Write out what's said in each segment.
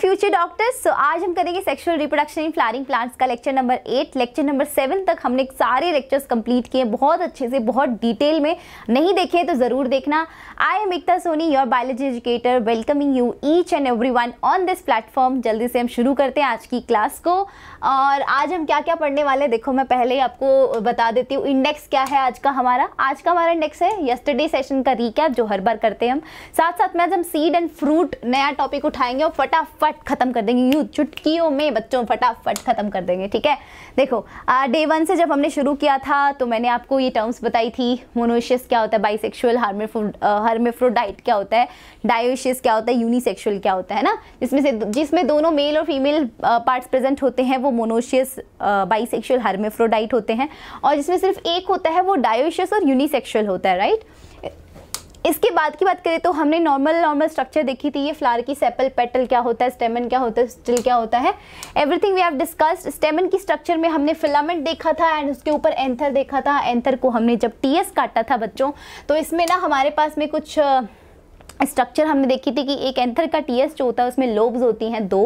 Future doctors so आज हम करेंगे sexual reproduction in flowering plants का lecture number eight lecture number seven तक हमने सारे लेक्चर्स कंप्लीट किए बहुत अच्छे से बहुत डिटेल में नहीं देखे तो ज़रूर देखना I am Ekta Soni your biology educator welcoming you each and every on this platform जल्दी से हम शुरू करते हैं आज की क्लास को और आज हम क्या क्या पढ़ने वाले देखो मैं पहले ही आपको बता देती हूँ इंडेक्स क्या है आज का हमारा आज का हमारा इंडेक्स है यस्टरडे सेशन का रिकैप जो हर बार करते हैं हम साथ साथ में आज हम सीड एंड फ्रूट नया टॉपिक उठाएंगे और फटाफट फटाफट खत्म कर देंगे यूँ चुटकियों में बच्चों फटाफट खत्म कर देंगे ठीक है देखो डे वन से जब हमने शुरू किया था तो मैंने आपको ये टर्म्स बताई थी मोनोशियस क्या होता है बाइसेक्सुअल हार्मेफ्रोडाइट क्या होता है डायोशियस क्या होता है यूनिसेक्शुअल क्या होता है ना जिसमें से जिसमें दोनों मेल और फीमेल पार्ट्स प्रेजेंट होते हैं वो मोनोशियस बाइसेक्शुअल हार्मेफ्रोडाइट होते हैं और जिसमें सिर्फ एक होता है वो डायोशियस और यूनिसेक्शुअल होता है राइट right? इसके बाद की बात करें तो हमने नॉर्मल नॉर्मल स्ट्रक्चर देखी थी ये फ्लावर की सेपल पेटल क्या होता है स्टेमन क्या होता है स्टिल क्या होता है everything we have discussed stamen की स्ट्रक्चर में हमने फिलामेंट देखा था एंड उसके ऊपर एंथर देखा था एंथर को हमने जब टीएस काटा था बच्चों तो इसमें ना हमारे पास में कुछ uh, स्ट्रक्चर हमने देखी थी कि एक एंथर का टीएस जो होता है उसमें लोब्स होती हैं दो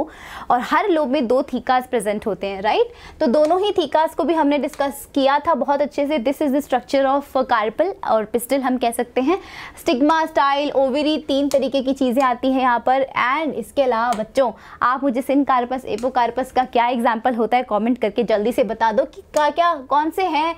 और हर लोब में दो थीकास प्रेजेंट होते हैं राइट तो दोनों ही थीकास को भी हमने डिस्कस किया था बहुत अच्छे से this is the structure of carpel और पिस्टल हम कह सकते हैं स्टिग्मा स्टाइल ओवरी तीन तरीके की चीज़ें आती हैं यहाँ पर एंड इसके अलावा बच्चों आप मुझे सिन कार्पस एपो कार्पस का क्या एग्जाम्पल होता है कॉमेंट करके जल्दी से बता दो कि क्या क्या कौन से हैं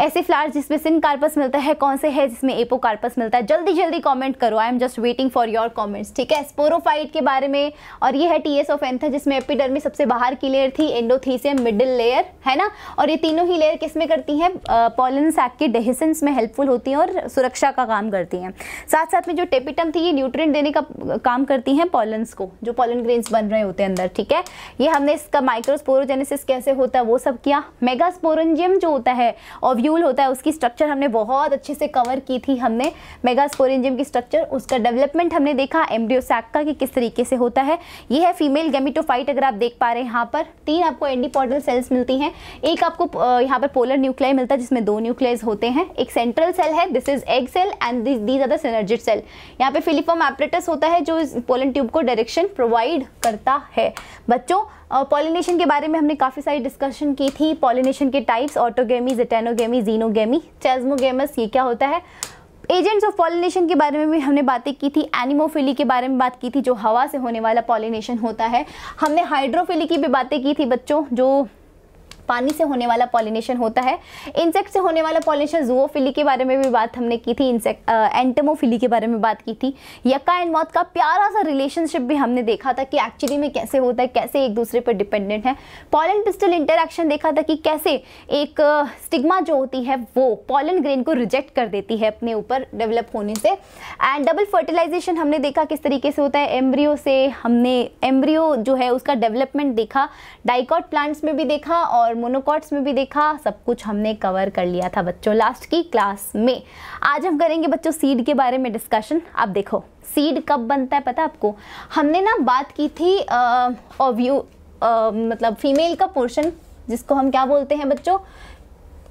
ऐसे फ्लावर्स जिसमें सिन कार्पस मिलता है कौन से है जिसमें एपो कार्पस मिलता है जल्दी जल्दी कॉमेंट करो I am just waiting for your comments ठीक है स्पोरोफाइट के बारे में और ये है टी एस ऑफ एंथा जिसमें में सबसे बाहर की लेयर थी एंडोथीसियम मिडिल लेयर है ना और ये तीनों ही लेयर किस में करती हैं पॉलन सैक के डेहिसंस में हेल्पफुल होती हैं और सुरक्षा का काम करती हैं साथ साथ में जो टेपिटम थी ये न्यूट्रिएंट देने का काम करती हैं पॉलन्स को जो पॉलन ग्रेन्स बन रहे होते हैं अंदर ठीक है ये हमने इसका माइक्रोस्पोरोजेनेसिस कैसे होता है वो सब किया मेगास्पोरेंजियम जो होता है और मॉड्यूल होता है उसकी स्ट्रक्चर हमने बहुत अच्छे से कवर की थी हमने मेगा स्पोरेंजियम की स्ट्रक्चर उसका डेवलपमेंट हमने देखा एम्ब्रियोसैक का कि किस तरीके से होता है ये है फीमेल गेमिटोफाइट अगर आप देख पा रहे हैं यहाँ पर तीन आपको एंडीपोर्टल सेल्स मिलती हैं एक आपको यहाँ पर पोलर न्यूक्लियाई मिलता है जिसमें दो न्यूक्लियस होते हैं एक सेंट्रल सेल है this is egg cell and these are synergid cell यहाँ पर फिलिफॉर्म एपरेटस होता है जो इस पोलन ट्यूब को डायरेक्शन प्रोवाइड करता है बच्चों पॉलिनेशन के बारे में हमने काफ़ी सारी डिस्कशन की थी पॉलिनेशन के types autogamy geitonogamy xenogamy chasmogamous ये क्या होता है एजेंट्स ऑफ पॉलिनेशन के बारे में भी हमने बातें की थी एनिमोफिली के बारे में बात की थी जो हवा से होने वाला पॉलिनेशन होता है हमने हाइड्रोफिली की भी बातें की थी बच्चों जो पानी से होने वाला पॉलिनेशन होता है इंसेक्ट से होने वाला पॉलिनेशन जुओफिली के बारे में भी बात हमने की थी इंसेक्ट एंटमोफिली के बारे में बात की थी यक्का एंड मौत का प्यारा सा रिलेशनशिप भी हमने देखा था कि एक्चुअली में कैसे होता है कैसे एक दूसरे पर डिपेंडेंट है पॉलन पिस्टल इंटरेक्शन देखा था कि कैसे एक स्टिग्मा जो होती है वो पॉलन ग्रेन को रिजेक्ट कर देती है अपने ऊपर डेवलप होने से एंड डबल फर्टिलाइजेशन हमने देखा किस तरीके से होता है एम्ब्रियो से हमने एम्ब्रियो जो है उसका डेवलपमेंट देखा डाइकॉट प्लांट्स में भी देखा और मोनोकॉट्स में भी देखा सब कुछ हमने कवर कर लिया था बच्चों लास्ट की क्लास में आज हम करेंगे बच्चों सीड के बारे में डिस्कशन अब देखो सीड कब बनता है पता आपको हमने ना बात की थी ओव्यू मतलब फीमेल का पोर्शन जिसको हम क्या बोलते हैं बच्चों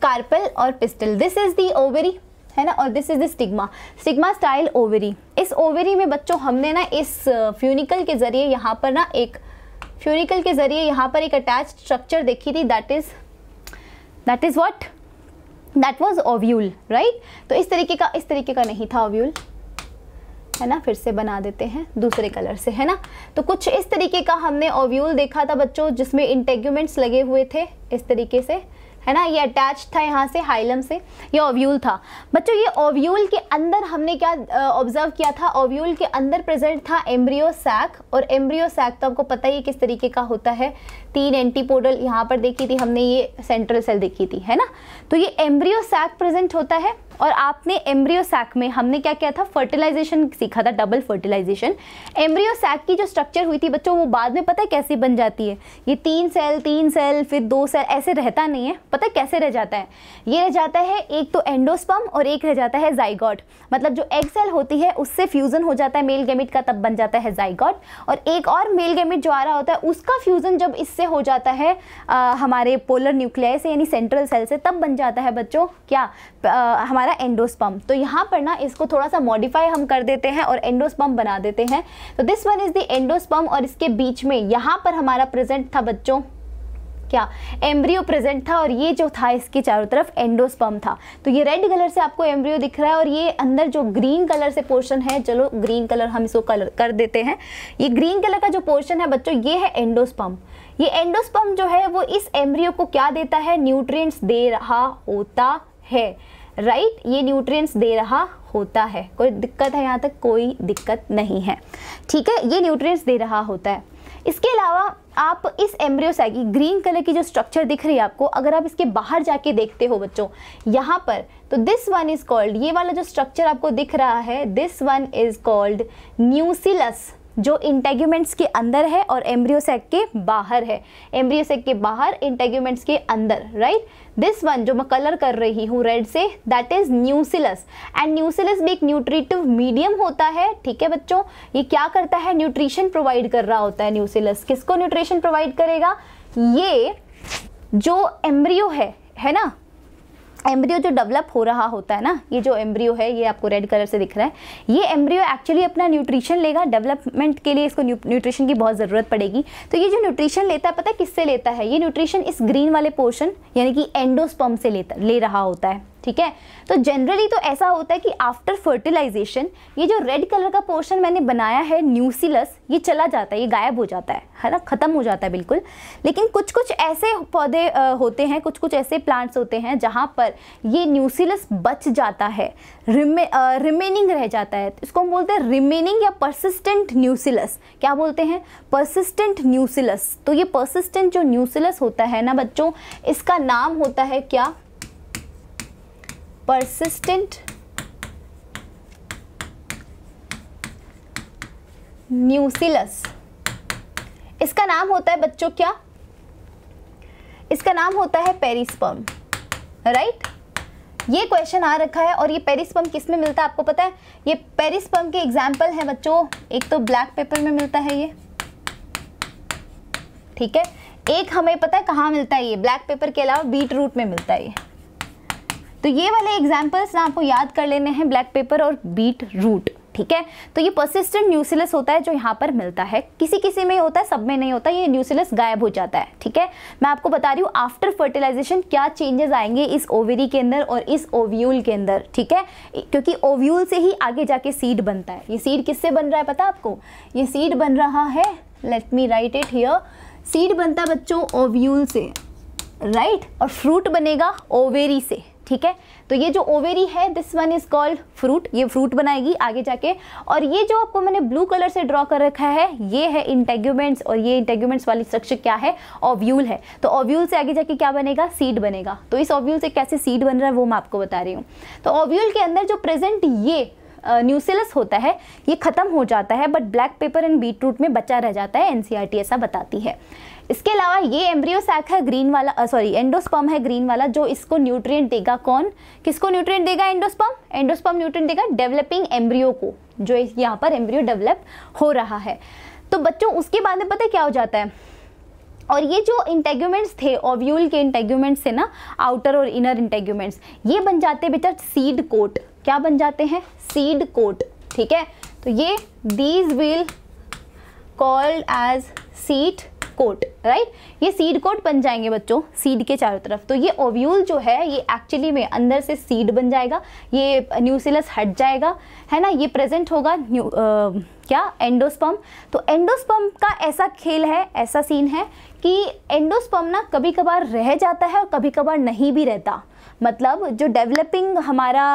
कार्पल और pistil this is the ovary है ना और this is the stigma stigma style ovary इस ओवरी में बच्चों हमने ना इस फ्यूनिकल के ज़रिए यहाँ पर ना एक फ्यूनिकल के जरिए यहाँ पर एक अटैच स्ट्रक्चर देखी थी that is that is what that was ovule right तो इस तरीके का इस तरीके का नहीं था ओव्यूल है ना फिर से बना देते हैं दूसरे कलर से है ना तो कुछ इस तरीके का हमने ओव्यूल देखा था बच्चों जिसमें इंटेग्यूमेंट्स लगे हुए थे इस तरीके से है ना ये अटैच था यहाँ से हाइलम से ये ओव्यूल था बच्चों ये ओव्यूल के अंदर हमने क्या ऑब्जर्व किया था ओव्यूल के अंदर प्रेजेंट था एम्ब्रियो सैक और एम्ब्रियो सैक तो आपको पता ही है किस तरीके का होता है तीन एंटीपोडल यहाँ पर देखी थी हमने ये सेंट्रल सेल देखी थी है ना तो ये एम्ब्रियो सैक प्रेजेंट होता है और आपने एम्ब्रियो सैक में हमने क्या किया था फर्टिलाइजेशन सीखा था डबल फर्टिलाइजेशन एम्ब्रियो सैक की जो स्ट्रक्चर हुई थी बच्चों वो बाद में पता है कैसे बन जाती है ये तीन सेल तीन सेल फिर दो सेल ऐसे रहता नहीं है पता है कैसे रह जाता है ये रह जाता है एक तो एंडोस्पम और एक रह जाता है जाइगॉट मतलब जो एग सेल होती है उससे फ्यूज़न हो जाता है मेल गेमिट का तब बन जाता है जाइगॉट और एक और मेल गेमिट जो आ रहा होता है उसका फ्यूज़न जब इससे हो जाता है आ, हमारे पोलर न्यूक्लियस से यानी सेंट्रल सेल से तब बन जाता है बच्चों क्या आ, हमारा एंडोस्पम तो यहाँ पर ना इसको थोड़ा सा मॉडिफाई हम कर देते हैं और एंडोस्पम बना देते हैं तो this one is the endosperm और इसके बीच में यहाँ पर हमारा प्रेजेंट था बच्चों क्या एम्ब्रियो प्रेजेंट था और ये जो था इसके चारों तरफ एंडोस्पम था तो ये रेड कलर से आपको एम्ब्रियो दिख रहा है और ये अंदर जो ग्रीन कलर से पोर्शन है चलो ग्रीन कलर हम इसको कलर कर देते हैं ये ग्रीन कलर का जो पोर्शन है बच्चों ये है एंडोस्पम ये एंडोस्पम जो है वो इस एम्ब्रियो को क्या देता है न्यूट्रिएंट्स दे रहा होता है राइट ये न्यूट्रिएंट्स दे रहा होता है कोई दिक्कत है यहाँ तक कोई दिक्कत नहीं है ठीक है ये न्यूट्रिएंट्स दे रहा होता है इसके अलावा आप इस एम्ब्रियोसाइट की ग्रीन कलर की जो स्ट्रक्चर दिख रही है आपको अगर आप इसके बाहर जाके देखते हो बच्चों यहाँ पर तो दिस वन इज़ कॉल्ड ये वाला जो स्ट्रक्चर आपको दिख रहा है this one is called nucellus जो इंटेग्यूमेंट्स के अंदर है और एम्ब्रियोसेक के बाहर है एम्ब्रियोसेक के बाहर इंटेग्यूमेंट्स के अंदर राइट दिस वन जो मैं कलर कर रही हूँ रेड से that is nucellus and nucellus भी एक न्यूट्रिटिव मीडियम होता है ठीक है बच्चों ये क्या करता है न्यूट्रिशन प्रोवाइड कर रहा होता है न्यूसिलस किसको न्यूट्रिशन प्रोवाइड करेगा ये जो एम्ब्रियो है है ना एम्ब्रियो जो डेवलप हो रहा होता है ना ये जो एम्ब्रियो है ये आपको रेड कलर से दिख रहा है ये एम्ब्रियो एक्चुअली अपना न्यूट्रिशन लेगा डेवलपमेंट के लिए इसको न्यूट्रिशन की बहुत ज़रूरत पड़ेगी तो ये जो न्यूट्रिशन लेता है पता है किससे लेता है ये न्यूट्रिशन इस ग्रीन वाले पोर्शन यानी कि एंडोस्पम से लेता ले रहा होता है ठीक है तो जनरली तो ऐसा होता है कि आफ्टर फर्टिलाइजेशन ये जो रेड कलर का पोर्शन मैंने बनाया है न्यूसिलस ये चला जाता है ये गायब हो जाता है है ना ख़त्म हो जाता है बिल्कुल लेकिन कुछ कुछ ऐसे पौधे होते हैं कुछ कुछ ऐसे प्लांट्स होते हैं जहाँ पर ये न्यूसिलस बच जाता है रिमे रिमेनिंग रह जाता है इसको हम बोलते हैं रिमेनिंग या परसिस्टेंट न्यूसिलस क्या बोलते हैं परसिस्टेंट न्यूसिलस तो ये परसिस्टेंट जो न्यूसिलस होता है ना बच्चों इसका नाम होता है क्या persistent न्यूसिलस इसका नाम होता है बच्चों क्या इसका नाम होता है पेरिस्पम राइट ये क्वेश्चन आ रखा है और ये पेरिस्पम किस में मिलता है आपको पता है ये पेरिस्पम के एग्जाम्पल हैं बच्चों एक तो ब्लैक पेपर में मिलता है ये ठीक है एक हमें पता है कहाँ मिलता है ये ब्लैक पेपर के अलावा बीट रूट में मिलता है ये तो ये वाले एग्जाम्पल्स ना आपको याद कर लेने हैं ब्लैक पेपर और बीट रूट ठीक है तो ये परसिस्टेंट न्यूसिलस होता है जो यहाँ पर मिलता है किसी किसी में होता है सब में नहीं होता ये न्यूसिलस गायब हो जाता है ठीक है मैं आपको बता रही हूँ आफ्टर फर्टिलाइजेशन क्या चेंजेस आएंगे इस ओवरी के अंदर और इस ओव्यूल के अंदर ठीक है क्योंकि ओव्यूल से ही आगे जाके सीड बनता है ये सीड किससे बन रहा है पता आपको ये सीड बन रहा है let me write it here seed बनता है बच्चों ओव्यूल से राइट right? और फ्रूट बनेगा ओवेरी से ठीक है तो ये जो ओवेरी है this one is called fruit ये फ्रूट बनाएगी आगे जाके और ये जो आपको मैंने ब्लू कलर से ड्रॉ कर रखा है ये है इंटेग्यूमेंट्स और ये इंटेग्यूमेंट्स वाली स्ट्रक्चर क्या है ओव्यूल है तो ओव्यूल से आगे जाके क्या बनेगा सीड बनेगा तो इस ओव्यूल से कैसे सीड बन रहा है वो मैं आपको बता रही हूँ तो ओव्यूल के अंदर जो प्रेजेंट ये न्यूसेलस uh, होता है ये ख़त्म हो जाता है but black pepper and beetroot में बचा रह जाता है एनसीईआरटी e ऐसा बताती है इसके अलावा ये एम्ब्रियो सैक है ग्रीन वाला सॉरी एंडोस्पम है ग्रीन वाला जो इसको न्यूट्रिएंट देगा कौन किसको न्यूट्रिएंट देगा एंडोस्पम एंडोस्पम न्यूट्रिएंट देगा डेवलपिंग एम्ब्रियो को जो यहाँ पर एम्ब्रियो डेवलप हो रहा है तो बच्चों उसके बाद में पता क्या हो जाता है और ये जो इंटेग्यूमेंट्स थे ओव्यूल के इंटेग्यूमेंट्स थे ना आउटर और इनर इंटेग्यूमेंट्स ये बन जाते बेटा सीड कोट क्या बन जाते हैं सीड कोट ठीक है तो ये these will called as seed coat right ये सीड कोट बन जाएंगे बच्चों सीड के चारों तरफ तो ये ओव्यूल जो है ये एक्चुअली में अंदर से सीड बन जाएगा ये न्यूसिलस हट जाएगा है ना ये प्रेजेंट होगा न्यू क्या एंडोस्पम तो एंडोस्पम का ऐसा खेल है ऐसा सीन है कि एंडोस्पम ना कभी कभार रह जाता है और कभी कभार नहीं भी रहता मतलब जो डेवलपिंग हमारा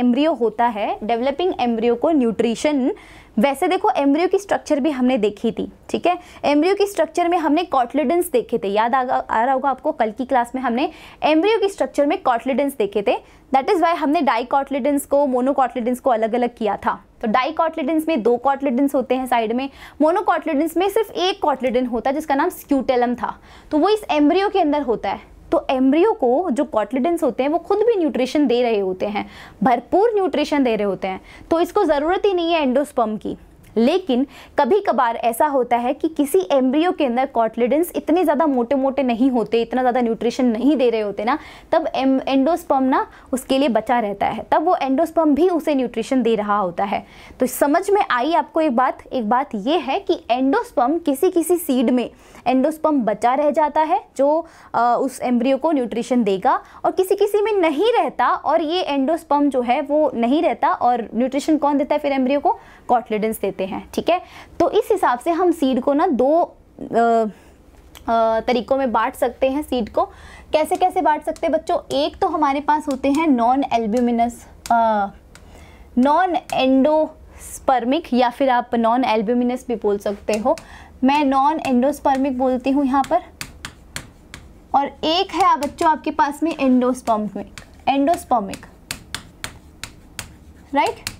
एम्ब्रियो होता है डेवलपिंग एम्ब्रियो को न्यूट्रिशन वैसे देखो एम्ब्रियो की स्ट्रक्चर भी हमने देखी थी ठीक है एम्ब्रियो की स्ट्रक्चर में हमने कॉटलिडेंस देखे थे याद आ, आ रहा होगा आपको कल की क्लास में हमने एम्ब्रियो की स्ट्रक्चर में कॉटलिडेंस देखे थे दैट इज़ वाई हमने डाइकॉटलिडेंस को मोनोकॉटलिडेंस को अलग अलग किया था तो डाइकॉटलिडेंस में दो कॉटलिडेंस होते हैं साइड में मोनोकॉटलिडेंस में सिर्फ एक कॉटलिडन होता है जिसका नाम स्क्यूटेलम था तो वो इस एम्ब्रियो के अंदर होता है तो एम्ब्रियो को जो कॉटलिडेंस होते हैं वो खुद भी न्यूट्रिशन दे रहे होते हैं भरपूर न्यूट्रिशन दे रहे होते हैं तो इसको ज़रूरत ही नहीं है एंडोस्पम की लेकिन कभी कभार ऐसा होता है कि किसी एम्ब्रियो के अंदर कॉटलिडेंस इतने ज़्यादा मोटे मोटे नहीं होते इतना ज़्यादा न्यूट्रिशन नहीं दे रहे होते ना तब एम एंडोस्पम ना उसके लिए बचा रहता है तब वो एंडोस्पम भी उसे न्यूट्रिशन दे रहा होता है तो समझ में आई आपको एक बात एक बात ये है कि एंडोस्पम किसी किसी सीड में एंडोस्पम बचा रह जाता है जो आ, उस एम्ब्रियो को न्यूट्रिशन देगा और किसी किसी में नहीं रहता और ये एंडोस्पम जो है वो नहीं रहता और न्यूट्रिशन कौन देता है फिर एम्ब्रियो को कॉटलिडन्स देते हैं ठीक है तो इस हिसाब से हम सीड को ना दो आ, तरीकों में बांट सकते हैं सीड को कैसे कैसे बांट सकते हैं बच्चों एक तो हमारे पास होते हैं नॉन एल्ब्यूमिनस नॉन एंडोस्पर्मिक या फिर आप नॉन एल्ब्यूमिनस भी बोल सकते हो मैं नॉन एंडोस्पर्मिक बोलती हूँ यहाँ पर और एक है बच्चों आपके पास में एंडोस्पर्मिक एंडोस्पर्मिक राइट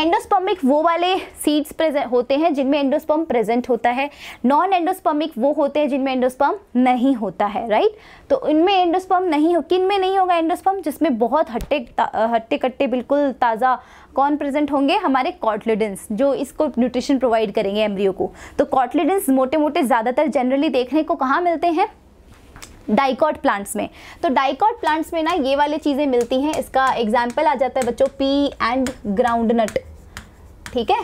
एंडोस्पर्मिक वो वाले सीड्स प्रेजेंट होते हैं जिनमें एंडोस्पर्म प्रेजेंट होता है नॉन एंडोस्पर्मिक वो होते हैं जिनमें एंडोस्पर्म नहीं होता है राइट तो इनमें एंडोस्पर्म नहीं हो किन में नहीं होगा एंडोस्पर्म जिसमें बहुत हट्टे हट्टे कट्टे बिल्कुल ताज़ा कौन प्रेजेंट होंगे हमारे कॉटलिडेंस जो इसको न्यूट्रिशन प्रोवाइड करेंगे एम्ब्रियो को तो कॉटलिडेंस मोटे मोटे ज़्यादातर जनरली देखने को कहाँ मिलते हैं डाइकॉट प्लांट्स में तो डाइकॉट प्लांट्स में ना ये वाली चीज़ें मिलती हैं इसका एग्जाम्पल आ जाता है बच्चों पी एंड ग्राउंड नट ठीक है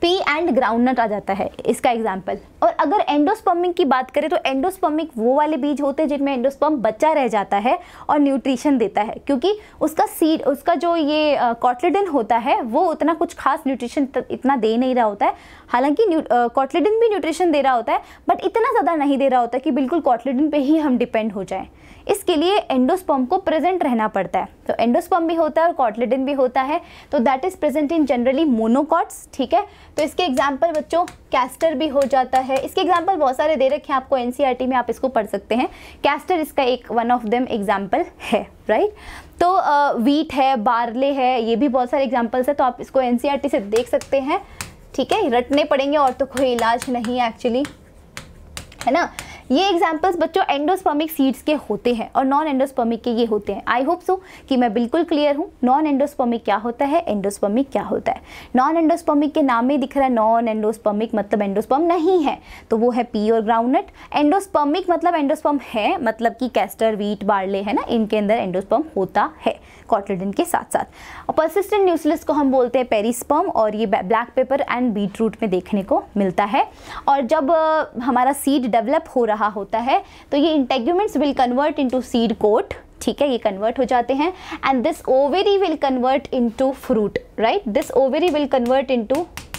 पी एंड ग्राउंड नट आ जाता है इसका एग्जाम्पल और अगर एंडोस्पर्मिक की बात करें तो एंडोस्पर्मिक वो वाले बीज होते हैं जिनमें एंडोस्पर्म बच्चा रह जाता है और न्यूट्रिशन देता है क्योंकि उसका सीड उसका जो ये कॉटलिडन होता है वो उतना कुछ खास न्यूट्रिशन इतना दे नहीं रहा होता है हालांकि कॉटलिडन भी न्यूट्रिशन दे रहा होता है बट इतना ज़्यादा नहीं दे रहा होता कि बिल्कुल कॉटलिडन पर ही हम डिपेंड हो जाएँ इसके लिए एंडोस्पम को प्रेजेंट रहना पड़ता है तो एंडोस्पम भी होता है और कॉटलिडन भी होता है तो that is present in generally monocots ठीक है तो इसके एग्जाम्पल बच्चों कैस्टर भी हो जाता है है इसके एग्जाम्पल बहुत सारे दे रखे हैं आपको एन e में आप इसको पढ़ सकते हैं कैस्टर इसका एक वन ऑफ देम एग्जाम्पल है राइट तो वीट है बारले है ये भी बहुत सारे एग्जाम्पल्स है तो आप इसको एन e से देख सकते हैं ठीक है रटने पड़ेंगे और तो कोई इलाज नहीं है एक्चुअली है ना ये एग्जाम्पल्स बच्चों एंडोस्पर्मिक सीड्स के होते हैं और नॉन एंडोस्पर्मिक के ये होते हैं आई होप सो कि मैं बिल्कुल क्लियर हूँ नॉन एंडोस्पर्मिक क्या होता है एंडोस्पर्मिक क्या होता है नॉन एंडोस्पर्मिक के नाम में दिख रहा है नॉन एंडोस्पर्मिक मतलब एंडोस्पर्म नहीं है तो वो है पी और ग्राउंडनट एंडोस्पर्मिक मतलब एंडोस्पर्म है मतलब कि कैस्टर वीट बार्ले है ना इनके अंदर एंडोस्पर्म होता है कॉटलिडन के साथ साथ और परसिस्टेंट न्यूसलिस को हम बोलते हैं पेरिस्पर्म और ये black pepper and beetroot में देखने को मिलता है और जब हमारा सीड डेवलप हो रहा होता है तो ये integuments will convert in seed coat ठीक है ये कन्वर्ट हो जाते हैं and this ovary will convert in fruit right this ovary will convert in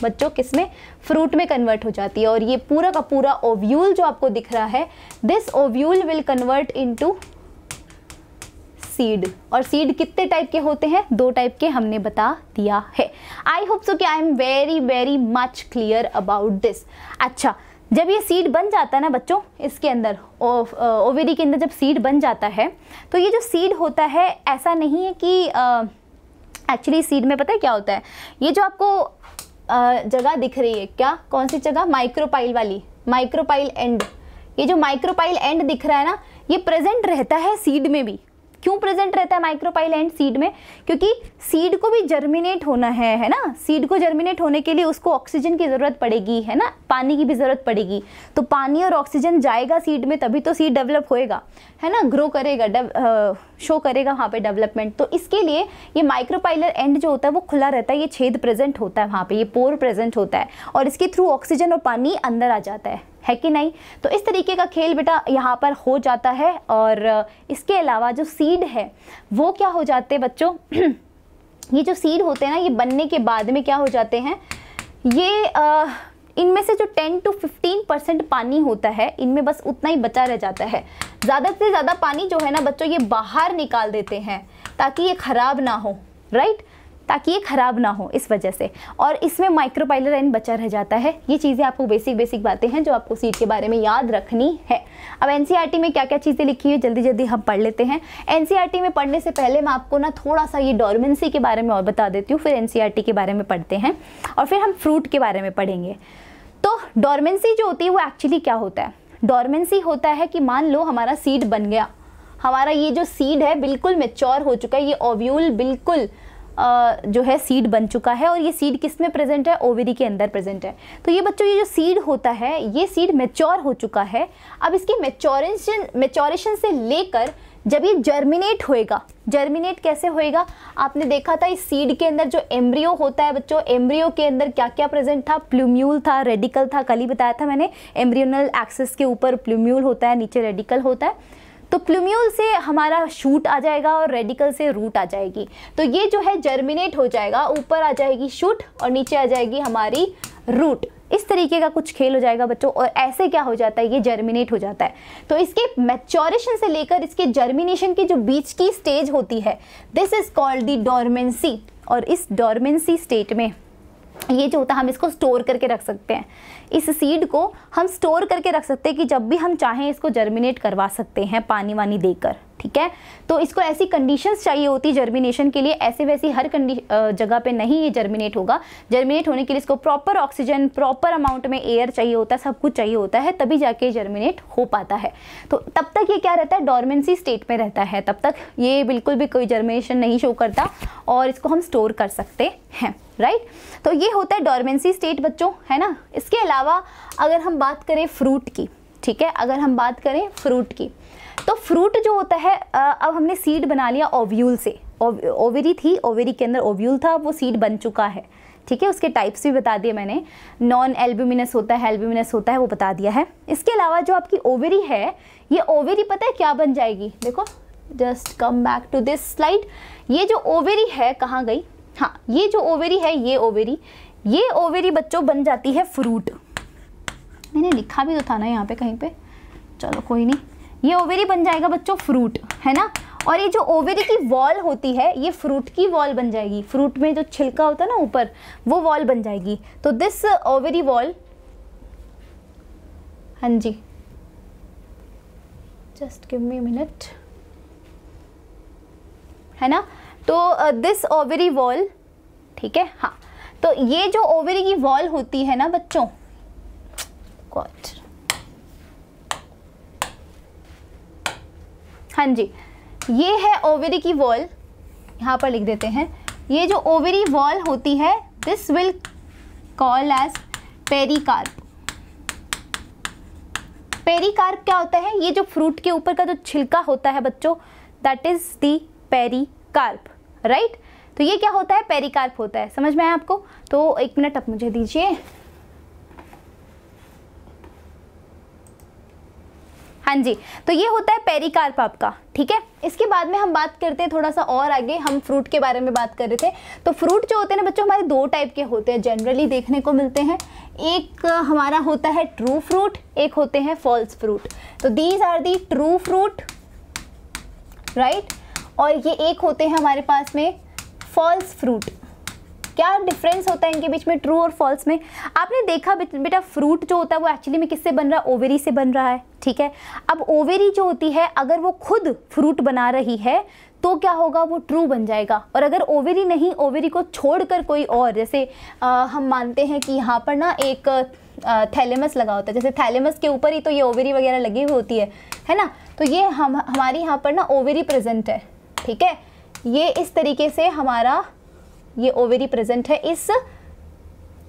बच्चों किस में फ्रूट में कन्वर्ट हो जाती है और ये पूरा का पूरा ओव्यूल जो आपको दिख रहा है this ovule will convert into seed और सीड कितने टाइप के होते हैं दो टाइप के हमने बता दिया है आई होप सो कि I am very very much clear about this अच्छा जब ये सीड बन जाता है ना बच्चों इसके अंदर ओवेरी के अंदर जब सीड बन जाता है तो ये जो सीड होता है ऐसा नहीं है कि एक्चुअली सीड में पता है क्या होता है ये जो आपको जगह दिख रही है क्या कौन सी जगह माइक्रोपाइल वाली माइक्रोपाइल एंड ये जो माइक्रोपाइल एंड दिख रहा है ना ये प्रेजेंट रहता है सीड में भी क्यों प्रेजेंट रहता है माइक्रोपाइल एंड सीड में क्योंकि सीड को भी जर्मिनेट होना है है ना सीड को जर्मिनेट होने के लिए उसको ऑक्सीजन की ज़रूरत पड़ेगी है ना पानी की भी ज़रूरत पड़ेगी तो पानी और ऑक्सीजन जाएगा सीड में तभी तो सीड डेवलप होएगा है ना ग्रो करेगा डेव शो करेगा वहाँ पे डेवलपमेंट तो इसके लिए ये माइक्रोपाइलर एंड जो होता है वो खुला रहता है ये छेद प्रेजेंट होता है वहाँ पे ये पोर प्रेजेंट होता है और इसके थ्रू ऑक्सीजन और पानी अंदर आ जाता है है कि नहीं तो इस तरीके का खेल बेटा यहाँ पर हो जाता है और इसके अलावा जो सीड है वो क्या हो जाते हैं बच्चों ये जो सीड होते हैं ना ये बनने के बाद में क्या हो जाते हैं ये आ, इनमें से जो 10 टू 15 परसेंट पानी होता है इनमें बस उतना ही बचा रह जाता है ज़्यादा से ज़्यादा पानी जो है ना बच्चों ये बाहर निकाल देते हैं ताकि ये ख़राब ना हो राइट ताकि ये ख़राब ना हो इस वजह से और इसमें माइक्रोपाइलर एन बचा रह जाता है ये चीज़ें आपको बेसिक बेसिक बातें हैं जो आपको सीट के बारे में याद रखनी है अब एन e में क्या क्या चीज़ें लिखी हुई जल्दी जल्दी हम पढ़ लेते हैं एन e में पढ़ने से पहले मैं आपको ना थोड़ा सा ये डॉर्मेंसी के बारे में और बता देती हूँ फिर एन e के बारे में पढ़ते हैं और फिर हम फ्रूट के बारे में पढ़ेंगे तो डॉर्मेंसी जो होती है वो एक्चुअली क्या होता है डॉर्मेंसी होता है कि मान लो हमारा सीड बन गया हमारा ये जो सीड है बिल्कुल मेच्योर हो चुका है ये ओव्यूल बिल्कुल जो है सीड बन चुका है और ये सीड किस में प्रेजेंट है ओवरी के अंदर प्रेजेंट है तो ये बच्चों ये जो सीड होता है ये सीड मेच्योर हो चुका है अब इसकी मेच्योरेशन मेचोरेशन से लेकर जब ये जर्मिनेट होएगा जर्मिनेट कैसे होएगा आपने देखा था इस सीड के अंदर जो एम्ब्रियो होता है बच्चों एम्ब्रियो के अंदर क्या क्या प्रेजेंट था प्लूम्यूल था रेडिकल था कल ही बताया था मैंने एम्ब्रियोनल एक्सेस के ऊपर प्लूम्यूल होता है नीचे रेडिकल होता है तो प्लूम्यूल से हमारा शूट आ जाएगा और रेडिकल से रूट आ जाएगी तो ये जो है जर्मिनेट हो जाएगा ऊपर आ जाएगी शूट और नीचे आ जाएगी हमारी रूट इस तरीके का कुछ खेल हो जाएगा बच्चों और ऐसे क्या हो जाता है ये जर्मिनेट हो जाता है तो इसके मैच्योरेशन से लेकर इसके जर्मिनेशन की जो बीच की स्टेज होती है this is called the dormancy और इस डोरमेंसी स्टेट में ये जो होता है हम इसको स्टोर करके रख सकते हैं इस सीड को हम स्टोर करके रख सकते हैं कि जब भी हम चाहें इसको जर्मिनेट करवा सकते हैं पानी वानी देकर ठीक है तो इसको ऐसी कंडीशंस चाहिए होती जर्मिनेशन के लिए ऐसे वैसी हर जगह पे नहीं ये जर्मिनेट होगा जर्मिनेट होने के लिए इसको प्रॉपर ऑक्सीजन प्रॉपर अमाउंट में एयर चाहिए होता है सब कुछ चाहिए होता है तभी जाके जर्मिनेट हो पाता है तो तब तक ये क्या रहता है डॉर्मेंसी स्टेट में रहता है तब तक ये बिल्कुल भी कोई जर्मिनेशन नहीं शो करता और इसको हम स्टोर कर सकते हैं राइट तो ये होता है डॉर्मेंसी स्टेट बच्चों है ना इसके अलावा अगर हम बात करें फ्रूट की ठीक है अगर हम बात करें फ्रूट की तो फ्रूट जो होता है अब हमने सीड बना लिया ओव्यूल से ओवेरी थी ओवेरी के अंदर ओव्यूल था वो सीड बन चुका है ठीक है उसके टाइप्स भी बता दिए मैंने नॉन एल्ब्यूमिनस होता है एल्ब्यूमिनस होता है वो बता दिया है इसके अलावा जो आपकी ओवेरी है ये ओवेरी पता है क्या बन जाएगी देखो just come back to this slide ये जो ओवेरी है कहाँ गई हाँ ये जो ओवेरी है ये ओवेरी ये ओवेरी बच्चों बन जाती है फ्रूट मैंने लिखा भी तो था ना यहाँ पे कहीं पे चलो कोई नहीं ये ओवेरी बन जाएगा बच्चों फ्रूट है ना और ये जो ओवेरी की वॉल होती है ये फ्रूट की वॉल बन जाएगी फ्रूट में जो छिलका होता है ना ऊपर वो वॉल बन जाएगी तो दिस ओवेरी वॉल हाँ जी जस्ट गिव मी मिनट है ना तो दिस ओवेरी वॉल ठीक है हाँ तो ये जो ओवेरी की वॉल होती है ना बच्चों हाँ जी ये है ओवरी की वॉल यहाँ पर लिख देते हैं ये जो ओवरी वॉल होती है this will call as peri pericarp क्या होता है ये जो फ्रूट के ऊपर का जो छिलका होता है बच्चों that is the pericarp right तो ये क्या होता है पेरीकार्प होता है समझ में आया आपको तो एक मिनट आप मुझे दीजिए हाँ जी तो ये होता है पेरिकार्प आपका ठीक है इसके बाद में हम बात करते हैं थोड़ा सा और आगे हम फ्रूट के बारे में बात कर रहे थे तो फ्रूट जो होते हैं ना बच्चों हमारे दो टाइप के होते हैं जनरली देखने को मिलते हैं एक हमारा होता है ट्रू फ्रूट एक होते हैं फॉल्स फ्रूट तो these are the true fruit right और ये एक होते हैं हमारे पास में फॉल्स फ्रूट क्या डिफरेंस होता है इनके बीच में ट्रू और फॉल्स में आपने देखा बेटा फ्रूट जो होता है वो एक्चुअली में किससे बन रहा है ओवेरी से बन रहा है ठीक है अब ओवेरी जो होती है अगर वो खुद फ्रूट बना रही है तो क्या होगा वो ट्रू बन जाएगा और अगर ओवेरी नहीं ओवेरी को छोड़कर कोई और जैसे आ, हम मानते हैं कि यहाँ पर ना एक थैलेमस लगा होता है जैसे थैलेमस के ऊपर ही तो ये ओवेरी वगैरह लगी हुई होती है है ना तो ये हम हमारे यहाँ पर ना ओवेरी प्रेजेंट है ठीक है ये इस तरीके से हमारा ये ओवेरी प्रेजेंट है इस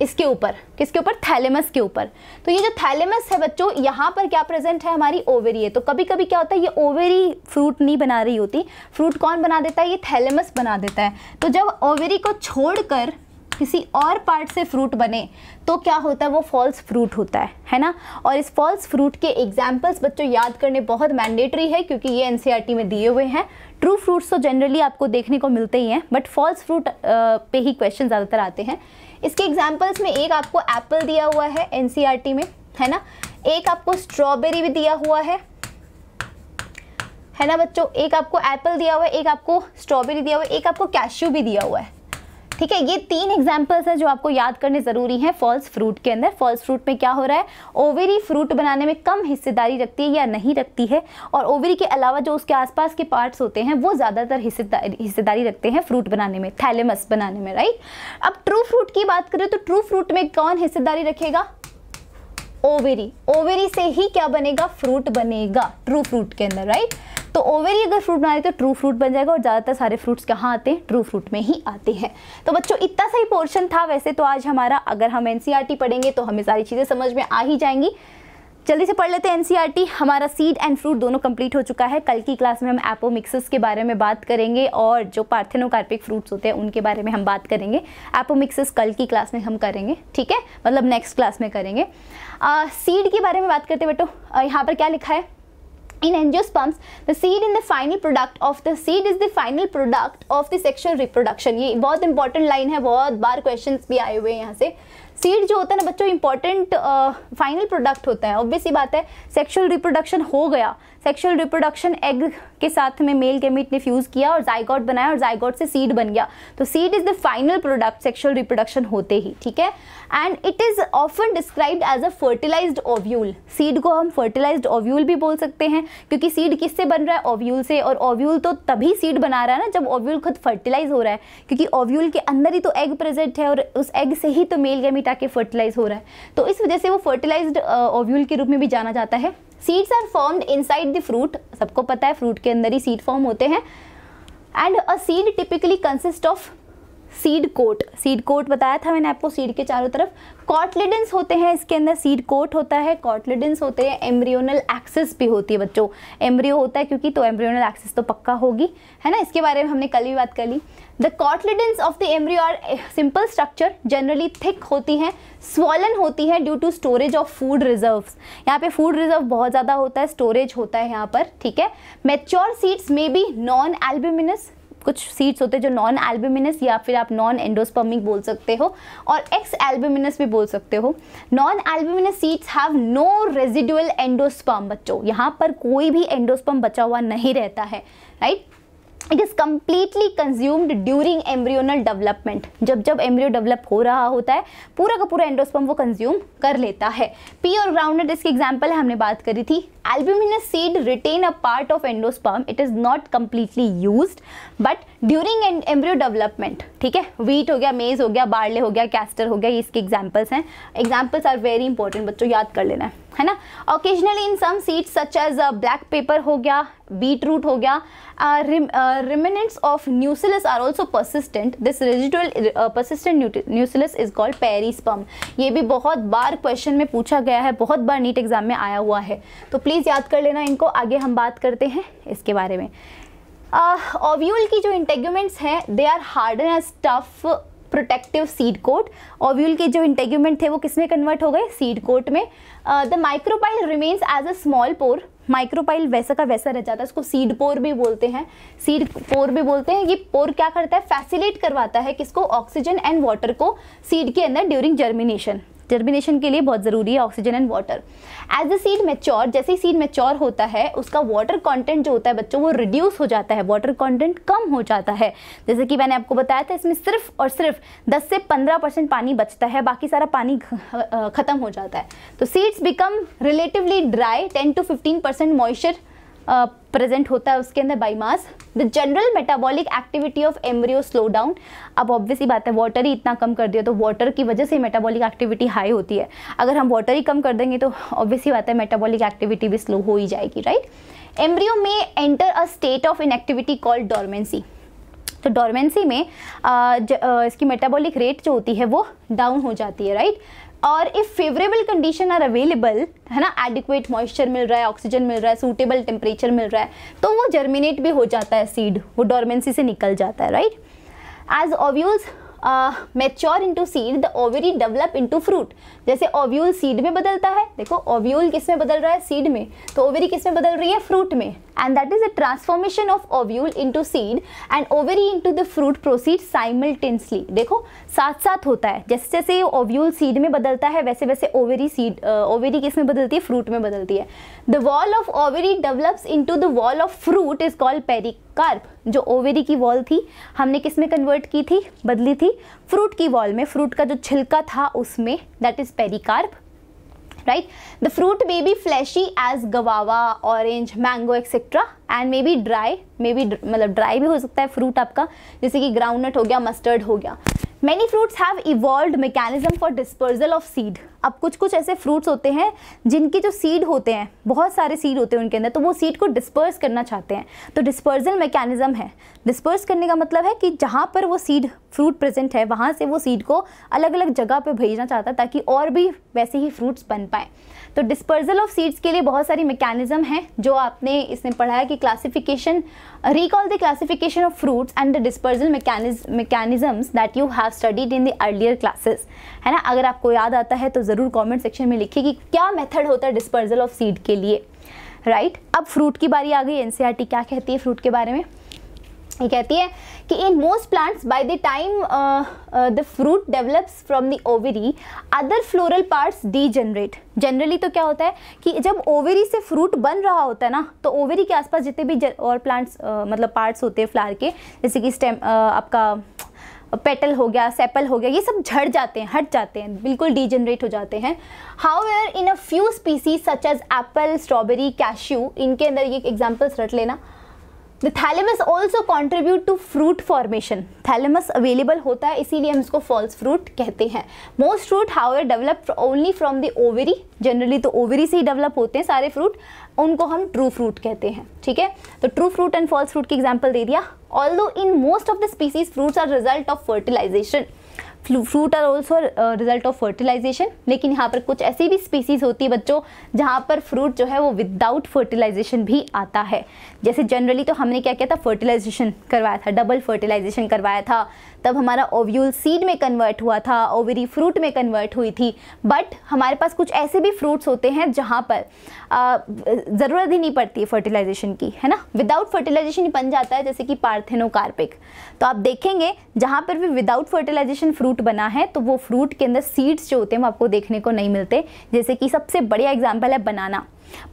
इसके ऊपर किसके ऊपर थैलेमस के ऊपर तो ये जो थैलेमस है बच्चों यहाँ पर क्या प्रेजेंट है हमारी ओवेरी है तो कभी कभी क्या होता है ये ओवेरी फ्रूट नहीं बना रही होती फ्रूट कौन बना देता है ये थैलेमस बना देता है तो जब ओवेरी को छोड़कर किसी और पार्ट से फ्रूट बने तो क्या होता है वो फॉल्स फ्रूट होता है है ना और इस फॉल्स फ्रूट के एग्जाम्पल्स बच्चों याद करने बहुत मैंडेटरी है क्योंकि ये एन e में दिए हुए हैं ट्रू फ्रूट्स तो जनरली आपको देखने को मिलते ही हैं बट फॉल्स फ्रूट पे ही क्वेश्चन ज़्यादातर आते हैं इसके एग्जाम्पल्स में एक आपको एप्पल दिया हुआ है एन e में है ना एक आपको स्ट्रॉबेरी भी दिया हुआ है है ना बच्चों एक आपको एप्पल दिया हुआ है एक आपको स्ट्रॉबेरी दिया हुआ है एक आपको कैश्यू भी दिया हुआ है ठीक है ये तीन एग्जाम्पल्स हैं जो आपको याद करने ज़रूरी हैं फॉल्स फ्रूट के अंदर फॉल्स फ्रूट में क्या हो रहा है ओवरी फ्रूट बनाने में कम हिस्सेदारी रखती है या नहीं रखती है और ओवरी के अलावा जो उसके आसपास के पार्ट्स होते हैं वो ज़्यादातर हिस्सेदारी हिस्सेदारी रखते हैं फ्रूट बनाने में थैलेमस बनाने में राइट अब ट्रू फ्रूट की बात करें तो ट्रू फ्रूट में कौन हिस्सेदारी रखेगा ओवेरी ओवेरी से ही क्या बनेगा फ्रूट बनेगा ट्रू फ्रूट के अंदर राइट तो ओवरी अगर फ्रूट बना तो ट्रू फ्रूट बन जाएगा और ज़्यादातर सारे फ्रूट्स कहाँ आते हैं ट्रू फ्रूट में ही आते हैं तो बच्चों इतना सही पोर्शन था वैसे तो आज हमारा अगर हम एन e पढ़ेंगे तो हमें सारी चीज़ें समझ में आ ही जाएंगी जल्दी से पढ़ लेते हैं एनसीईआरटी e हमारा सीड एंड फ्रूट दोनों कंप्लीट हो चुका है कल की क्लास में हम एपोमिक्सिस के बारे में बात करेंगे और जो पार्थेनोकार्पिक फ्रूट्स होते हैं उनके बारे में हम बात करेंगे एपोमिक्सिस कल की क्लास में हम करेंगे ठीक है मतलब नेक्स्ट क्लास में करेंगे सीड के बारे में बात करते बेटो यहाँ पर क्या लिखा है in angiosperms the seed in the final product of the seed is the final product of the sexual reproduction ये बहुत important line है बहुत बार questions भी आए हुए हैं यहाँ से सीड जो होता है ना बच्चों इंपॉर्टेंट फाइनल प्रोडक्ट होता है ऑब्वियस ही बात है सेक्सुअल रिप्रोडक्शन हो गया सेक्सुअल रिप्रोडक्शन एग के साथ में मेल गेमिट ने फ्यूज़ किया और जाइगॉट बनाया और जाइगॉट से सीड बन गया तो seed is the final product sexual reproduction होते ही ठीक है and it is often described as a fertilised ovule seed को हम फर्टिलाइज्ड ओव्यूल भी बोल सकते हैं क्योंकि सीड किससे बन रहा है ओव्यूल से और ओव्यूल तो तभी सीड बना रहा है ना जब ओव्यूल खुद फर्टिलाइज हो रहा है क्योंकि ओव्यूल के अंदर ही तो एग प्रेजेंट है और उस एग से ही तो मेल गैमिट आके फर्टिलाइज हो रहा है तो इस वजह से वो फर्टिलाइज ओव्यूल के रूप में भी जाना जाता है seeds are formed inside the fruit सबको पता है फ्रूट के अंदर ही सीड फॉर्म होते हैं and a seed typically consist of seed coat seed coat बताया था मैंने आपको सीड के चारों तरफ कॉटलिडेंस होते हैं इसके अंदर सीड कोट होता है कॉटलिडेंस होते हैं एम्ब्रियोनल एक्सेस भी होती है बच्चों एम्ब्रियो होता है क्योंकि तो एम्ब्रियोनल एक्सेस तो पक्का होगी है ना इसके बारे में हमने कल भी बात कर ली the cotyledons of the embryo are simple structure generally thick होती हैं स्वॉलन होती है due to storage of food reserve यहाँ पे फूड रिजर्व बहुत ज़्यादा होता है स्टोरेज होता है यहाँ पर ठीक है mature seeds may be non albuminous कुछ सीड्स होते हैं जो नॉन एल्ब्यूमिनस या फिर आप नॉन एंडोस्पर्मिक बोल सकते हो और एक्स एल्ब्यूमिनस भी बोल सकते हो non albuminous seeds have no residual endosperm बच्चों यहाँ पर कोई भी एंडोस्पर्म बचा हुआ नहीं रहता है right right? It is completely consumed during embryonal development जब जब एम्ब्रियो डेवलप हो रहा होता है पूरा का पूरा एंडोस्पम वो कंज्यूम कर लेता है पी और ग्राउंडेड इसकी एग्जाम्पल हमने बात करी थी albuminous seed retain a part of endosperm it is not completely use but during and embryo development ठीक है वीट हो गया मेज हो गया बार्ले हो गया कैस्टर हो गया ये इसके एग्जाम्पल्स हैं एग्जाम्पल्स आर वेरी इंपॉर्टेंट बच्चों याद कर लेना है है ना occasionally in some seeds such as black pepper हो गया बीट रूट हो गया remnants of nucellus are also persistent this residual persistent nucellus is called sperm ये भी बहुत बार क्वेश्चन में पूछा गया है बहुत बार नीट एग्जाम में आया हुआ है तो प्लीज़ याद कर लेना इनको आगे हम बात करते हैं इसके बारे में ओव्यूल uh, की जो इंटेग्यूमेंट्स हैं they are hard as tough protective seed coat ovule के जो इंटेग्यूमेंट थे वो किस में कन्वर्ट हो गए सीड कोट में the micropyle remains as a small pore micropyle वैसा का वैसा रह जाता है उसको सीड पोर भी बोलते हैं सीड पोर भी बोलते हैं ये पोर क्या करता है फैसिलेट करवाता है किसको ऑक्सीजन एंड वाटर को सीड के अंदर ड्यूरिंग जर्मिनेशन जर्मिनेशन के लिए बहुत ज़रूरी है oxygen and water as the seed mature जैसे ही सीड मेच्योर होता है उसका वाटर कॉन्टेंट जो होता है बच्चों वो रिड्यूस हो जाता है वाटर कॉन्टेंट कम हो जाता है जैसे कि मैंने आपको बताया था इसमें सिर्फ और सिर्फ दस से पंद्रह परसेंट पानी बचता है बाकी सारा पानी ख़त्म हो जाता है तो seeds become relatively dry ten to fifteen percent moisture present होता है उसके अंदर by mass the general metabolic activity of embryo slow down अब ऑब्वियसली बात है वाटर ही इतना कम कर दिया तो वाटर की वजह से मेटाबॉलिक एक्टिविटी हाई होती है अगर हम वाटर ही कम कर देंगे तो ऑब्वियसली बात है मेटाबॉलिक एक्टिविटी भी स्लो हो ही जाएगी राइट एम्ब्रियो में enter a state of inactivity called dormancy तो डॉर्मेंसी में आ, ज, आ, इसकी मेटाबॉलिक रेट जो होती है वो डाउन हो जाती है राइट और if favourable condition are available है ना एडिक्वेट मॉइस्चर मिल रहा है ऑक्सीजन मिल रहा है सूटेबल टेम्परेचर मिल रहा है तो वो जर्मिनेट भी हो जाता है सीड वो डॉर्मेंसी से निकल जाता है right as ovules mature into seed the ovary develop into fruit जैसे ओव्यूल सीड में बदलता है देखो ओव्यूल किस में बदल रहा है सीड में तो ओवरी किस में बदल रही है फ्रूट में and that is the transformation of ovule into seed and ovary into the fruit proceed simultaneously देखो साथ साथ होता है जैसे जैसे ओव्यूल सीड में बदलता है वैसे वैसे ओवरी सीड ओवरी किस में बदलती है फ्रूट में बदलती है the wall of ovary develops into the wall of fruit is called pericarp जो ओवरी की वॉल थी हमने किस में कन्वर्ट की थी बदली थी फ्रूट की वॉल में फ्रूट का जो छिलका था उसमें that is pericarp right? The fruit may be fleshy as guava, orange, mango, etc. and may be dry may be मतलब ड्राई भी हो सकता है फ्रूट आपका जैसे कि ग्राउंडनट हो गया मस्टर्ड हो गया many fruits have evolve mechanism for dispersal of seed अब कुछ कुछ ऐसे फ्रूट्स होते हैं जिनके जो सीड होते हैं बहुत सारे सीड होते हैं उनके अंदर तो वो सीड को डिस्पर्स करना चाहते हैं तो डिस्पर्जल मैकेनिज्म है डिस्पर्स करने का मतलब है कि जहाँ पर वो सीड फ्रूट प्रेजेंट है वहाँ से वो सीड को अलग अलग जगह पर भेजना चाहता है ताकि और भी वैसे ही फ्रूट्स बन पाएँ तो डिस्पर्जल ऑफ सीड्स के लिए बहुत सारी मैकेनिज्म हैं जो आपने इसमें पढ़ाया कि classification recall the classification of fruits and the dispersal mechanism, mechanisms that you have studied in the earlier classes है ना अगर आपको याद आता है तो ज़रूर comment section में लिखिए कि क्या method होता है dispersal of seed के लिए राइट right? अब फ्रूट की बारी आ गई एन क्या कहती है फ्रूट के बारे में ये कहती है कि in most plants by the time the fruit develops from the ovary other floral parts degenerate generally तो क्या होता है कि जब ओवरी से फ्रूट बन रहा होता है ना तो ओवरी के आसपास जितने भी और प्लांट्स uh, मतलब पार्ट्स होते हैं फ्लावर के जैसे कि स्टेम uh, आपका पेटल हो गया सेपल हो गया ये सब झड़ जाते हैं हट जाते हैं बिल्कुल डीजनरेट हो जाते हैं however in a few species such as apple strawberry cashew इनके अंदर ये एग्जाम्पल्स रट लेना the thalamus also contribute to fruit formation thalamus available होता है इसीलिए हम इसको फॉल्स फ्रूट कहते हैं most fruit however develop only from the ovary generally तो ओवरी से ही डेवलप होते हैं सारे फ्रूट उनको हम ट्रू फ्रूट कहते हैं ठीक है तो true fruit and false fruit की एग्जाम्पल दे दिया all in most of the species fruits are result of fertilization fruit are also result of fertilization लेकिन यहाँ पर कुछ ऐसी भी स्पीसीज होती है बच्चों जहाँ पर फ्रूट जो है वो विदाउट फर्टिलाइजेशन भी आता है जैसे जनरली तो हमने क्या किया था फर्टिलाइजेशन करवाया था डबल फर्टिलाइजेशन करवाया था तब हमारा ओव्यूल सीड में कन्वर्ट हुआ था ओवरी फ्रूट में कन्वर्ट हुई थी बट हमारे पास कुछ ऐसे भी फ्रूट्स होते हैं जहाँ पर ज़रूरत ही नहीं पड़ती है फर्टिलाइजेशन की है ना विदाउट फर्टिलाइजेशन ही बन जाता है जैसे कि पार्थेनोकार्पिक तो आप देखेंगे जहाँ पर भी विदाउट फर्टिलाइजेशन फ्रूट फ्रूट बना है तो वो फ्रूट के अंदर सीड्स जो होते हैं वो आपको देखने को नहीं मिलते जैसे कि सबसे बढ़िया एग्जाम्पल है बनाना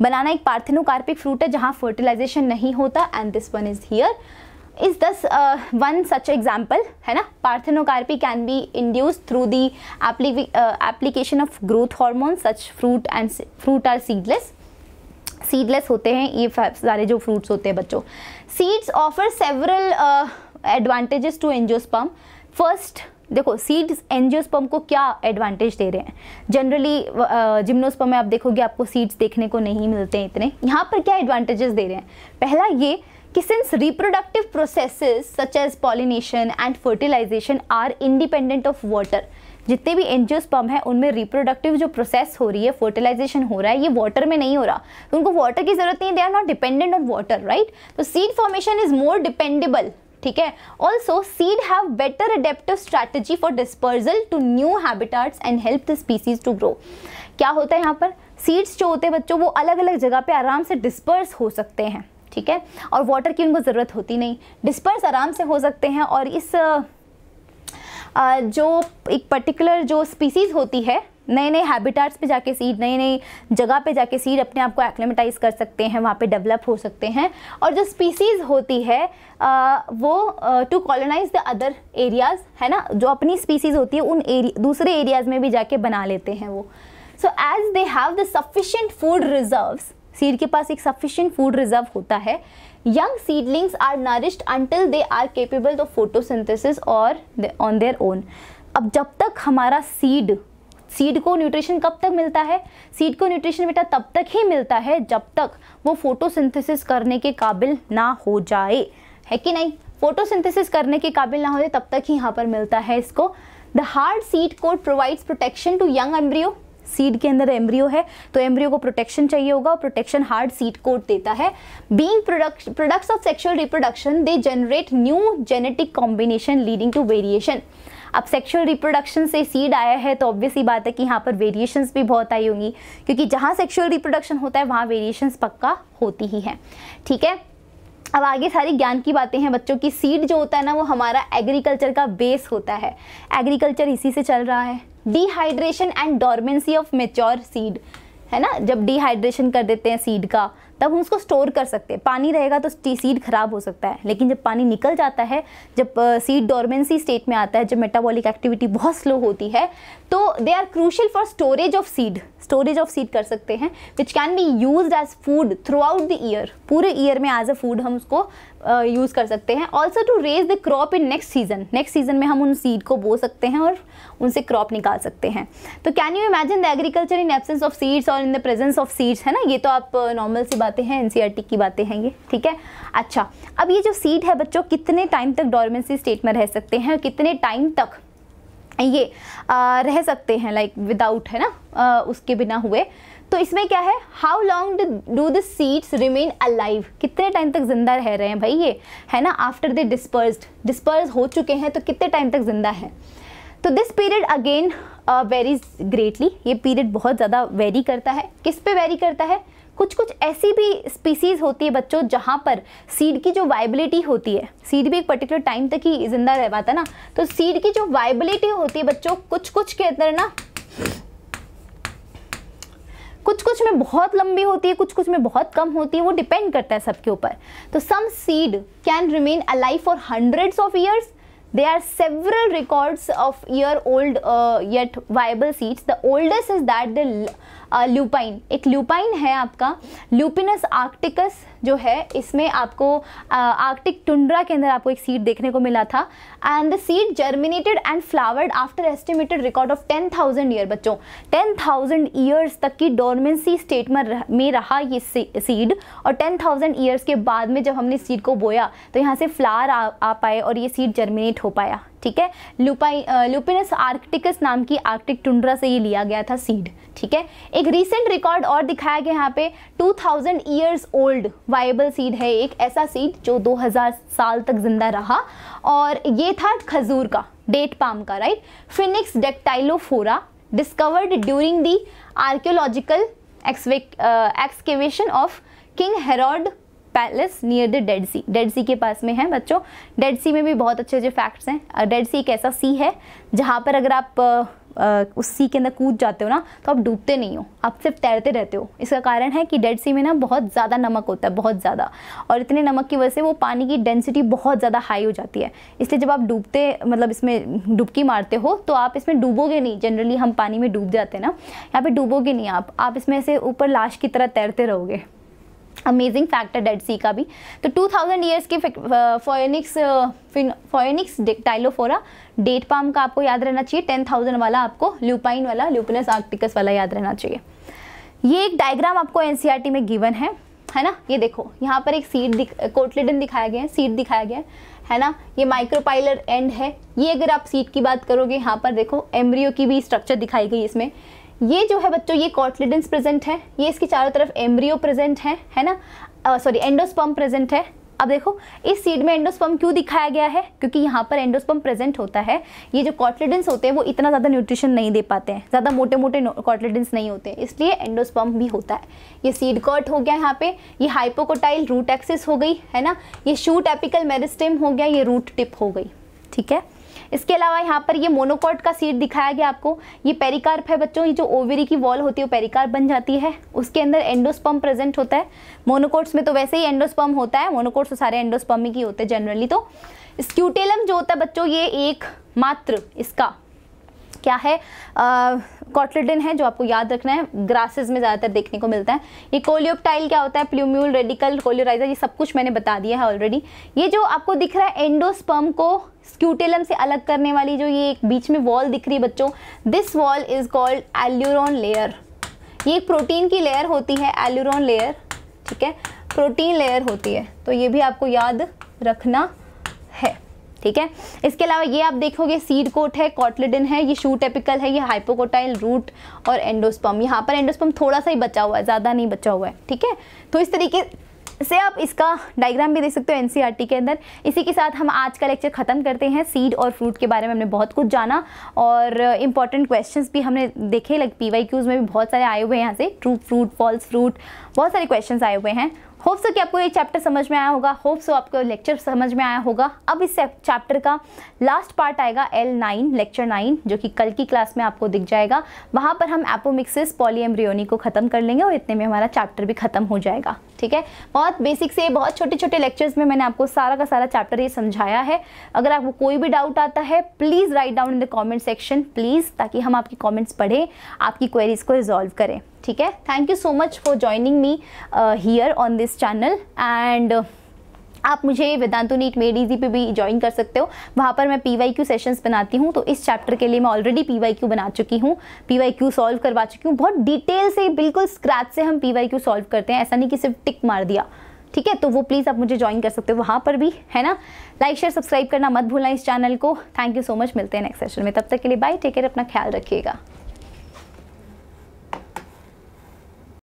बनाना एक पार्थिनोकार्पिक फ्रूट है जहाँ फर्टिलाइजेशन नहीं होता and this one is here is this one such example है ना parthenocarpy can be induce through the application of growth hormone such fruit and fruit are seedless seedless होते हैं ये सारे जो फ्रूट्स होते हैं बच्चों seeds offer several advantages to angiosperm first देखो सीड्स एनजियोस्पम को क्या एडवांटेज दे रहे हैं जनरली जिम्नोस्पम में आप देखोगे आपको सीड्स देखने को नहीं मिलते हैं इतने यहाँ पर क्या एडवांटेजेस दे रहे हैं पहला ये कि since reproductive processes such as pollination and fertilization are independent of water जितने भी पम्प हैं उनमें रिप्रोडक्टिव जो प्रोसेस हो रही है फर्टिलाइजेशन हो रहा है ये वाटर में नहीं हो रहा तो उनको वाटर की जरूरत नहीं they are not dependent on water right तो seed formation is more dependable ठीक है also seed have better adaptive strategy for dispersal to new habitats and help the species to grow क्या होता है यहाँ पर सीड्स जो होते हैं बच्चों वो अलग अलग जगह पे आराम से डिस्पर्स हो सकते हैं ठीक है और वाटर की उनको ज़रूरत होती नहीं डिस्पर्स आराम से हो सकते हैं और इस जो एक पर्टिकुलर जो स्पीसीज़ होती है नए नए हैबिटाट्स पे जाके सीड नई नई जगह पे जाके सीड अपने आप को एक्लेमेटाइज कर सकते हैं वहाँ पे डेवलप हो सकते हैं और जो स्पीसीज़ होती है आ, वो to colonise the other areas है ना जो अपनी स्पीसीज़ होती है उन एरिया दूसरे एरियाज़ में भी जाके बना लेते हैं वो so as they have the sufficient food reserves seed के पास एक सफिशियंट फूड रिजर्व होता है young seedlings are nourished until they are capable of photosynthesis और ऑन देयर ओन अब जब तक हमारा सीड सीड को न्यूट्रिशन कब तक मिलता है सीड को न्यूट्रिशन बेटा तब तक ही मिलता है जब तक वो फोटोसिंथेसिस करने के काबिल ना हो जाए है कि नहीं फोटोसिंथेसिस करने के काबिल ना हो जाए तब तक ही यहाँ पर मिलता है इसको the hard seed coat provides protection to young embryo seed के अंदर एम्ब्रियो है तो एम्ब्रियो को प्रोटेक्शन चाहिए होगा प्रोटेक्शन हार्ड सीड कोड देता है being products of sexual reproduction they generate new genetic combination leading to variation अब सेक्शुअल रिप्रोडक्शन से सीड आया है तो ऑब्वियसली बात है कि यहाँ पर वेरिएशंस भी बहुत आई होंगी क्योंकि जहाँ सेक्शुअल रिप्रोडक्शन होता है वहाँ वेरिएशंस पक्का होती ही है ठीक है अब आगे सारी ज्ञान की बातें हैं बच्चों की सीड जो होता है ना वो हमारा एग्रीकल्चर का बेस होता है एग्रीकल्चर इसी से चल रहा है dehydration and dormancy of mature seed है ना जब डिहाइड्रेशन कर देते हैं सीड का तब हम उसको स्टोर कर सकते हैं पानी रहेगा तो सीड खराब हो सकता है लेकिन जब पानी निकल जाता है जब सीड डोरमेंसी स्टेट में आता है जब मेटाबॉलिक एक्टिविटी बहुत स्लो होती है तो they are crucial for storage of seed storage of seed कर सकते हैं which can be use as food throughout the year पूरे ईयर में एज अ फूड हम उसको यूज़ uh, कर सकते हैं also to raise the crop in next season next season में हम उन सीड को बो सकते हैं और उनसे क्रॉप निकाल सकते हैं तो can you imagine the agriculture in absence of seeds और in the presence of seeds है ना ये तो आप नॉर्मल सी बातें हैं एन e की बातें हैं ये ठीक है अच्छा अब ये जो सीड है बच्चों कितने टाइम तक डॉर्मेंसी स्टेट में रह सकते हैं और कितने टाइम तक ये आ, रह सकते हैं लाइक विदाउट है ना आ, उसके बिना हुए तो इसमें क्या है how long do the seeds remain alive कितने टाइम तक जिंदा रह रहे हैं भाई ये है ना आफ्टर द डिस्पर्स डिस्पर्स हो चुके हैं तो कितने टाइम तक जिंदा है तो this period again varies greatly ये पीरियड बहुत ज़्यादा वेरी करता है किस पे वेरी करता है कुछ कुछ ऐसी भी स्पीसीज़ होती है बच्चों जहाँ पर सीड की जो वाइबिलिटी होती है सीड भी एक पर्टिकुलर टाइम तक ही ज़िंदा रह पाता ना तो सीड की जो वाइबिलिटी होती है बच्चों कुछ कुछ के अंदर ना कुछ कुछ में बहुत लंबी होती है कुछ कुछ में बहुत कम होती है वो डिपेंड करता है सबके ऊपर तो some seed can remain alive for hundreds of years There are several records of year old uh, yet viable seeds. The oldest is that the uh, lupine. It lupine hai aapka lupinus arcticus जो है इसमें आपको Arctic tundra के अंदर आपको एक seed देखने को मिला था and the seed germinated and flowered after estimated record of ten thousand year बच्चों टेन थाउजेंड ईयर्स तक की डोरमेंसी स्टेट में रहा ये सीड और टेन थाउजेंड ईयर्स के बाद में जब हमने सीड को बोया तो यहाँ से फ्लावर आ, आ पाए और ये सीड जर्मिनेट हो पाया ठीक है लुपाई लुपिनस आर्कटिकस नाम की आर्कटिक टुंड्रा से ये लिया गया था सीड ठीक है एक रीसेंट रिकॉर्ड और दिखाया गया यहाँ पे 2000 ईयर्स ओल्ड वाइबल सीड है एक ऐसा सीड जो 2000 साल तक जिंदा रहा और ये था खजूर का डेट पाम का right Phoenix dactylifera discovered during the archaeological excavation of king Herod palace near the Dead Sea Dead Sea के पास में है बच्चों डेड सी में भी बहुत अच्छे अच्छे फैक्ट्स हैं डेड सी एक ऐसा सी है जहाँ पर अगर आप आ, उस सी के अंदर कूद जाते हो ना तो आप डूबते नहीं हो आप सिर्फ तैरते रहते हो इसका कारण है कि डेड सी में ना बहुत ज़्यादा नमक होता है बहुत ज़्यादा और इतने नमक की वजह से वो पानी की डेंसिटी बहुत ज़्यादा हाई हो जाती है इसलिए जब आप डूबते मतलब इसमें डुबकी मारते हो तो आप इसमें डूबोगे नहीं जनरली हम पानी में डूब जाते हैं ना यहाँ पर डूबोगे नहीं आप, आप इसमें से ऊपर लाश की तरह तैरते रहोगे अमेजिंग फैक्टर डेड सी का भी तो 2000 ईयर्स के Phoenix Phoenix dactylifera date palm का आपको याद रहना चाहिए 10,000 वाला आपको ल्यूपाइन वाला ल्यूपिनस आर्टिकस वाला याद रहना चाहिए ये एक डायग्राम आपको एन e में गिवन है है ना ये देखो यहाँ पर एक सीट दिख दिखाया गया है सीट दिखाया गया है है ना ये माइक्रोपाइलर एंड है ये अगर आप सीट की बात करोगे यहाँ पर देखो एम्ब्रियो की भी स्ट्रक्चर दिखाई गई इसमें ये जो है बच्चों ये कॉटलिडेंस प्रेजेंट है ये इसके चारों तरफ एम्ब्रियो प्रेजेंट है है ना सॉरी एंडोस्पम प्रेजेंट है अब देखो इस सीड में एंडोस्पम क्यों दिखाया गया है क्योंकि यहाँ पर एंडोस्पम प्रेजेंट होता है ये जो कॉटलिडेंस होते हैं वो इतना ज़्यादा न्यूट्रिशन नहीं दे पाते हैं ज़्यादा मोटे मोटे कॉटलिडेंस नहीं होते इसलिए एंडोस्पम भी होता है ये सीड कॉट हो गया यहाँ पे ये हाइपोकोटाइल रूट एक्सिस हो गई है ना ये शूट एपिकल मेरिस्टेम हो गया ये रूट टिप हो गई ठीक है इसके अलावा यहाँ पर ये मोनोकॉट का सीड दिखाया गया आपको ये पेरिकार्प है बच्चों ये जो ओवरी की वॉल होती है वो पेरिकार्प बन जाती है उसके अंदर एंडोस्पम प्रेजेंट होता है मोनोकोट्स में तो वैसे ही एंडोस्पम होता है मोनोकोट्स तो सारे एंडोस्पम ही होते हैं जनरली तो स्क्यूटेलम जो होता है बच्चों ये एक मात्र इसका क्या है कॉटलिडिन है जो आपको याद रखना है ग्रासेस में ज़्यादातर देखने को मिलता है ये कोलियोप्टाइल क्या होता है प्लूम्यूल रेडिकल कोलियोराइजर ये सब कुछ मैंने बता दिया है ऑलरेडी ये जो आपको दिख रहा है एंडोस्पर्म को स्क्यूटेलम से अलग करने वाली जो ये एक बीच में वॉल दिख रही है बच्चों this wall is called aleurone layer ये एक प्रोटीन की लेयर होती है एल्यूरोन लेयर ठीक है प्रोटीन लेयर होती है तो ये भी आपको याद रखना है ठीक है इसके अलावा ये आप देखोगे सीड कोट है कॉटलिडन है ये शू टेपिकल है ये हाइपोकोटाइल रूट और एंडोस्पम यहाँ पर एंडोस्पम थोड़ा सा ही बचा हुआ है ज़्यादा नहीं बचा हुआ है ठीक है तो इस तरीके से आप इसका डायग्राम भी देख सकते हो एनसीईआरटी e के अंदर इसी के साथ हम आज का लेक्चर ख़त्म करते हैं सीड और फ्रूट के बारे में हमने बहुत कुछ जाना और इंपॉर्टेंट क्वेश्चंस भी हमने देखे लाइक पी में भी बहुत सारे आए हुए हैं यहाँ से ट्रू फ्रूट फॉल्स फ्रूट बहुत सारे क्वेश्चंस आए हुए हैं होप सो कि आपको ये चैप्टर समझ में आया होगा होप सो आपको लेक्चर समझ में आया होगा अब इस चैप्टर का लास्ट पार्ट आएगा एल नाइन लेक्चर नाइन जो कि कल की क्लास में आपको दिख जाएगा वहाँ पर हम एपोमिक्सिस पॉलीएम्ब्रियोनी को ख़त्म कर लेंगे और इतने में हमारा चैप्टर भी ख़त्म हो जाएगा ठीक है बहुत बेसिक से बहुत छोटे छोटे लेक्चर्स में मैंने आपको सारा का सारा चैप्टर ये समझाया है अगर आपको कोई भी डाउट आता है please write down in the comment section please ताकि हम आपकी कॉमेंट्स पढ़ें आपकी क्वेरीज़ को रिजॉल्व करें ठीक है thank you so much for joining me here on this channel and आप मुझे वेदांतु नीट मेड इजी पे भी ज्वाइन कर सकते हो वहाँ पर मैं पी वाई क्यू सेशंस बनाती हूँ तो इस चैप्टर के लिए मैं ऑलरेडी पी वाई क्यू बना चुकी हूँ पी वाई क्यू सॉल्व करवा चुकी हूँ बहुत डिटेल से बिल्कुल स्क्रैच से हम पी वाई क्यू सॉल्व करते हैं ऐसा नहीं कि सिर्फ टिक मार दिया ठीक है तो वो प्लीज़ आप मुझे ज्वाइन कर सकते हो वहाँ पर भी है ना लाइक शेयर सब्सक्राइब करना मत भूलना इस चैनल को थैंक यू सो मच मिलते हैं नेक्स्ट सेशन में तब तक के लिए बाय टेक केयर अपना ख्याल रखिएगा